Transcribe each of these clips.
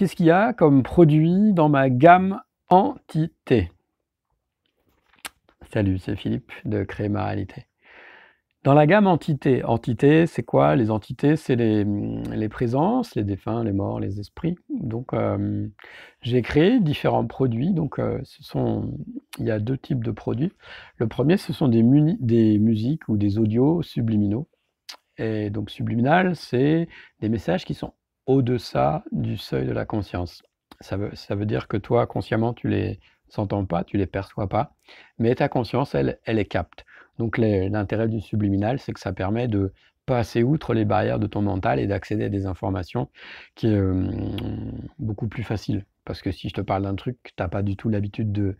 qu'est-ce qu'il y a comme produit dans ma gamme entité Salut, c'est Philippe de Créer ma réalité. Dans la gamme entité, entité, c'est quoi Les entités, c'est les, présences, les défunts, les morts, les esprits. Donc, euh, j'ai créé différents produits. Donc, euh, ce sont, il y a deux types de produits. Le premier, ce sont des, des musiques ou des audios subliminaux. Et donc, subliminal, c'est des messages qui sont au-deçà du seuil de la conscience. Ça veut, ça veut dire que toi, consciemment, tu les s'entends pas, tu les perçois pas, mais ta conscience, elle, elle les capte. Donc l'intérêt du subliminal, c'est que ça permet de passer outre les barrières de ton mental et d'accéder à des informations qui est euh, beaucoup plus facile. Parce que si je te parle d'un truc que tu n'as pas du tout l'habitude de,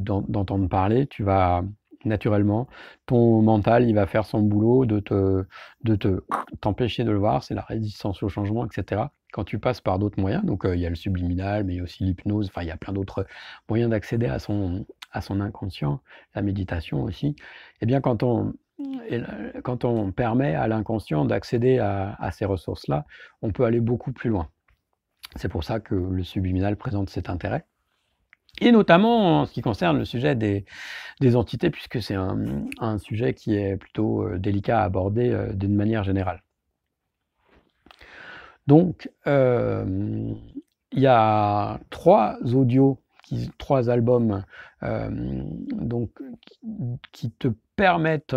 d'entendre parler, tu vas naturellement, ton mental, il va faire son boulot de te, de te t'empêcher de le voir, c'est la résistance au changement, etc. Quand tu passes par d'autres moyens, donc euh, il y a le subliminal, mais y a aussi l'hypnose, enfin il y a plein d'autres moyens d'accéder à son, à son inconscient, la méditation aussi, Et eh bien quand on, quand on permet à l'inconscient d'accéder à ces ressources-là, on peut aller beaucoup plus loin. C'est pour ça que le subliminal présente cet intérêt et notamment en ce qui concerne le sujet des, entités, puisque c'est un, sujet qui est plutôt euh, délicat à aborder euh, d'une manière générale. Donc, euh, il y a trois audios, trois albums qui te permettent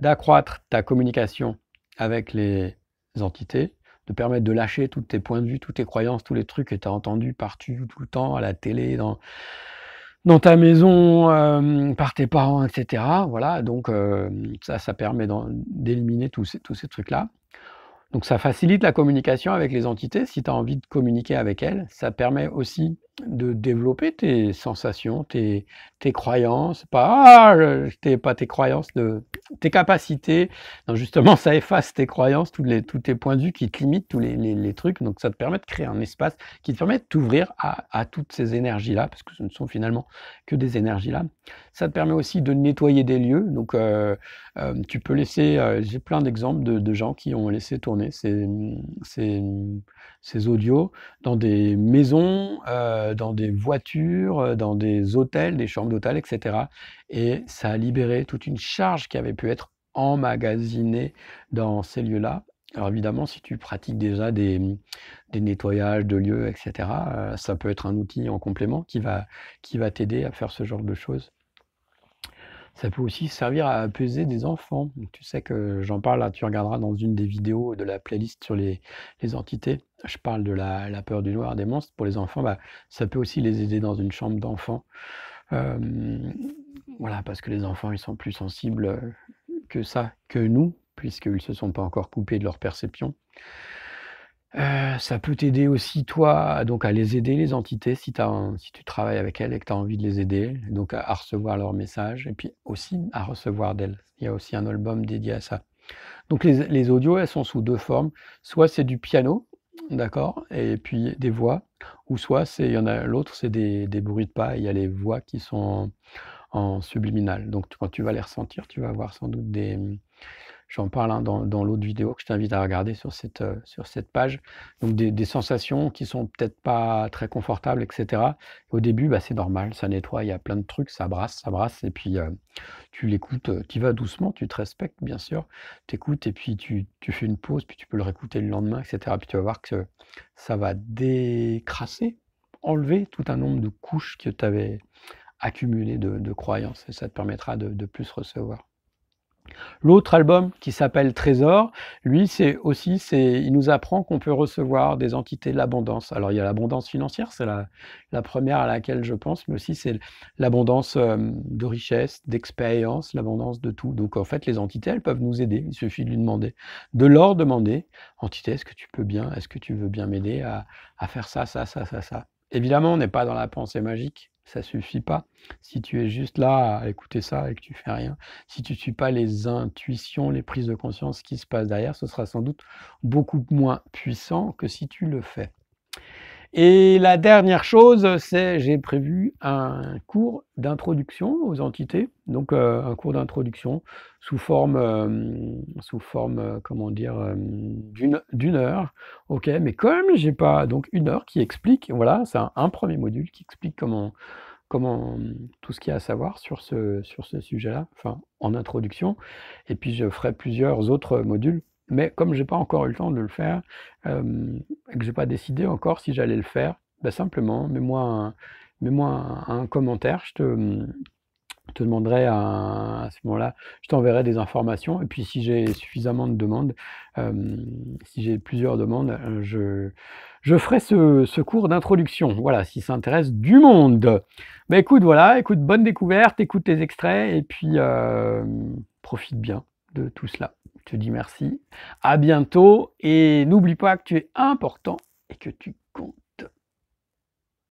d'accroître ta communication avec les entités, de permettre de lâcher tous tes points de vue, toutes tes croyances, tous les trucs que tu as entendus partout, tout le temps, à la télé, dans, dans ta maison, euh, par tes parents, etc. Voilà, donc euh, ça, ça permet d'éliminer tous tous ces trucs-là. Donc ça facilite la communication avec les entités si tu as envie de communiquer avec elles. Ça permet aussi de développer tes sensations, tes, tes croyances, pas ah, tes, pas tes croyances, de, tes capacités. Non, justement, ça efface tes croyances, tous, les, tous tes points de vue qui te limitent, tous les, trucs. Donc, ça te permet de créer un espace qui te permet d'ouvrir à, toutes ces énergies-là, parce que ce ne sont finalement que des énergies-là. Ça te permet aussi de nettoyer des lieux. Donc, euh, euh, tu peux laisser. Euh, j'ai plein d'exemples de, de, gens qui ont laissé tourner ces, ces, ces audios dans des maisons, dans des voitures, dans des hôtels, des chambres etc. Et ça a libéré toute une charge qui avait pu être emmagasinée dans ces lieux-là. Alors évidemment, si tu pratiques déjà des, des nettoyages de lieux, etc., euh, ça peut être un outil en complément qui va, qui va t'aider à faire ce genre de choses. Ça peut aussi servir à apaiser des enfants. Tu sais que j'en parle, là, tu regarderas dans une des vidéos de la playlist sur les, les entités. Je parle de la, peur du noir des monstres. Pour les enfants, bah, ça peut aussi les aider dans une chambre d'enfants voilà, parce que les enfants, ils sont plus sensibles euh, que ça, que nous, puisqu'ils ne se sont pas encore coupés de leur perception. Euh, ça peut t'aider aussi, toi, donc à les aider, les entités, si, tu travailles avec elles et que tu as envie de les aider, donc à, recevoir leurs messages, et puis aussi à recevoir d'elles. Il y a aussi un album dédié à ça. Donc les, les audios, elles sont sous deux formes. Soit c'est du piano, d'accord, et puis des voix, ou soit, il y en a l'autre, c'est des, bruits de pas, il y a les voix qui sont en, subliminal. Donc, quand tu vas les ressentir, tu vas avoir sans doute des, j'en parle hein, dans, l'autre vidéo que je t'invite à regarder sur cette, euh, sur cette page. Donc des, sensations qui sont peut-être pas très confortables, etc. au début, bah, c'est normal, ça nettoie, il y a plein de trucs, ça brasse, ça brasse, et puis euh, tu l'écoutes, euh, tu vas doucement, tu te respectes bien sûr, tu écoutes, et puis tu, tu, fais une pause, puis tu peux le réécouter le lendemain, etc. Puis tu vas voir que ça va décrasser, enlever tout un nombre de couches que tu avais accumulées de, de, croyances, et ça te permettra de, de plus recevoir. L'autre album qui s'appelle Trésor, lui, c'est aussi, c'est, il nous apprend qu'on peut recevoir des entités de l'abondance. Alors il y a l'abondance financière, c'est la, première à laquelle je pense, mais aussi c'est l'abondance euh, de richesse, d'expérience, l'abondance de tout. Donc en fait, les entités, elles peuvent nous aider. Il suffit de lui demander, de leur demander, entité, est-ce que tu peux bien, est-ce que tu veux bien m'aider à, à faire ça, ça, ça, ça, ça. Évidemment, on n'est pas dans la pensée magique ça suffit pas. Si tu es juste là à écouter ça et que tu fais rien, si tu ne suis pas les intuitions, les prises de conscience qui se passent derrière, ce sera sans doute beaucoup moins puissant que si tu le fais. Et la dernière chose, c'est j'ai prévu un cours d'introduction aux entités, donc euh, un cours d'introduction sous forme, euh, sous forme, euh, comment dire, d'une heure, ok. Mais comme j'ai pas donc une heure qui explique, voilà, c'est un, premier module qui explique comment, comment tout ce qu'il y a à savoir sur ce sur ce sujet-là, enfin en introduction. Et puis je ferai plusieurs autres modules mais comme je n'ai pas encore eu le temps de le faire, et que je n'ai pas décidé encore si j'allais le faire, bah, simplement, mets-moi un, un, commentaire, je te, te demanderai à, ce moment-là, je t'enverrai des informations, et puis si j'ai suffisamment de demandes, si j'ai plusieurs demandes, euh, je, je ferai ce, ce cours d'introduction, voilà, si ça intéresse du monde. mais bah, écoute, voilà, écoute, bonne découverte, écoute tes extraits, et puis profite bien de tout cela. Je te dis merci. À bientôt et n'oublie pas que tu es important et que tu comptes.